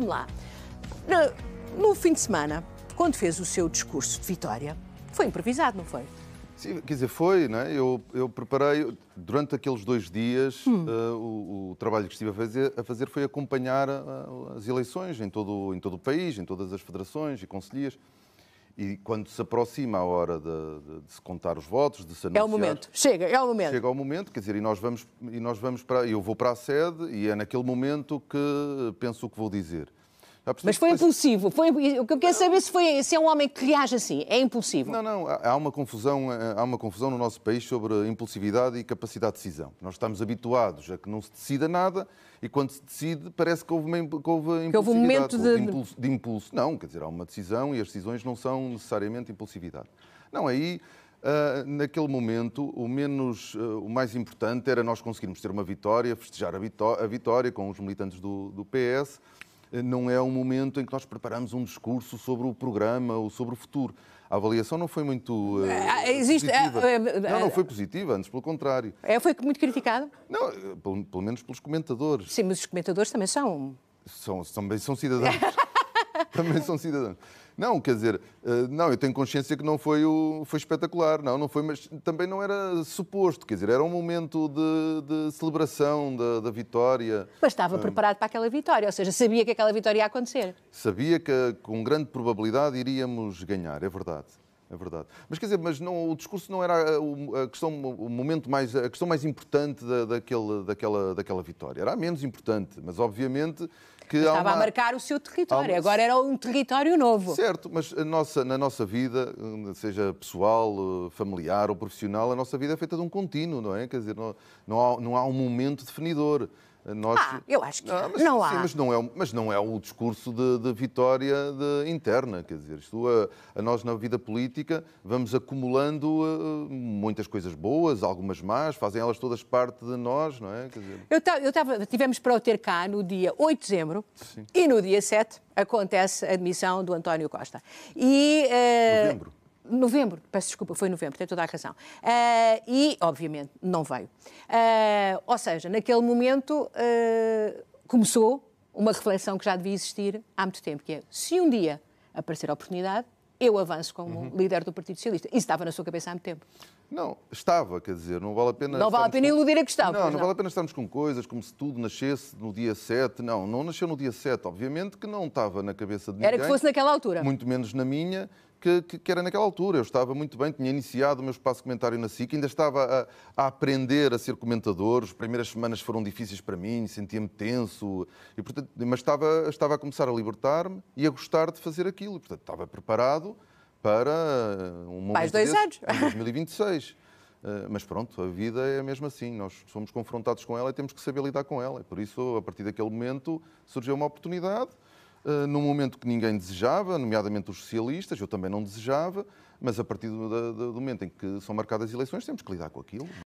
me lá. No fim de semana, quando fez o seu discurso de vitória, foi improvisado, não foi? Sim, quer dizer, foi, né? Eu, eu preparei, durante aqueles dois dias, hum. uh, o, o, trabalho que estive a fazer, a fazer foi acompanhar eh, as eleições em todo, em todo o país, em todas as federações e conselhias. E quando se aproxima a hora de, de, de, se contar os votos, de se anunciar... É o momento. Chega, é o momento. Chega ao momento, quer dizer, e nós vamos, e nós vamos para... Eu vou para a sede e é naquele momento que penso o que vou dizer. Mas foi impulsivo. Foi... O que eu quero saber se, foi... se é um homem que reage assim. É impulsivo. Não, não. Há uma, confusão, eh, há uma confusão no nosso país sobre impulsividade e capacidade de decisão. Nós estamos habituados a que não se decida nada e quando se decide parece que houve, uma, que houve, que houve um momento de... De, impulso, de... impulso, Não, quer dizer, há uma decisão e as decisões não são necessariamente impulsividade. Não, aí... Uh, naquele momento, o menos, uh, o mais importante era nós conseguirmos ter uma vitória, festejar a, vitó a vitória com os militantes do, do PS, não é um momento em que nós preparamos um discurso sobre o programa ou sobre o futuro. A avaliação não foi muito uh, Existe, é, positiva. não, não foi positiva, antes pelo contrário. É, foi muito criticado? Não, eh, pelo, pelo menos pelos comentadores. Sim, mas os comentadores também são... São, são cidadãos. também são cidadãos. Não, quer dizer, eh, não, eu tenho consciência que não foi, o, foi espetacular, não, não foi, mas também não era suposto, quer dizer, era um momento de, de celebração da, da, vitória. Mas estava ah. preparado para aquela vitória, ou seja, sabia que aquela vitória ia acontecer. Sabia que com grande probabilidade iríamos ganhar, é verdade. É verdade. Mas quer dizer, mas não, o discurso não era eh, a, questão, o momento mais, a questão mais importante da, daquele, daquela, daquela vitória. Era a menos importante, mas obviamente que mas estava uma... a marcar o seu território. Uma... Agora era um território novo. Certo, mas a nossa, na nossa vida, seja pessoal, eh, familiar ou profissional, a nossa vida é feita de um contínuo, não é? Quer dizer, não, não, há, não há um momento definidor. Nós... Ah, eu acho que não, mas, não há. Sim, mas não é, mas não é o discurso de, de vitória de, interna, quer dizer, isto a, a, nós na vida política vamos acumulando eh, muitas coisas boas, algumas más, fazem elas todas parte de nós, não é? Quer dizer... Eu, ta, eu tava, tivemos para o ter cá no dia 8 de dezembro sim. e no dia 7 acontece a admissão do António Costa. E, uh... Novembro. Novembro, peço desculpa, foi novembro, tem toda a razão. Uh, e, obviamente, não veio. Uh, ou seja, naquele momento uh, começou uma reflexão que já devia existir há muito tempo, que é, se um dia aparecer a oportunidade, eu avanço como uhum. líder do Partido Socialista. Isso estava na sua cabeça há muito tempo. Não, estava, quer dizer, não vale a pena. Não vale a pena com... iludir a que estava. Não, não, não, vale a pena estarmos com coisas como se tudo nascesse no dia 7. Não, não nasceu no dia 7, obviamente que não estava na cabeça de ninguém. Era que fosse naquela altura. Muito menos na minha. Que, que, que, era naquela altura. Eu estava muito bem, tinha iniciado o meu espaço comentário na SIC, ainda estava a, a, aprender a ser comentador. As primeiras semanas foram difíceis para mim, sentia-me tenso, e, portanto, mas estava, estava a começar a libertar-me e a gostar de fazer aquilo. E, portanto, estava preparado para um mundo Mais dois anos. em 2026. Eh, mas pronto, a vida é mesmo assim. Nós somos confrontados com ela e temos que saber lidar com ela. E por isso, a partir daquele momento, surgiu uma oportunidade, eh, num momento que ninguém desejava, nomeadamente os socialistas, eu também não desejava, mas a partir do, do, do momento em que são marcadas as eleições, temos que lidar com aquilo.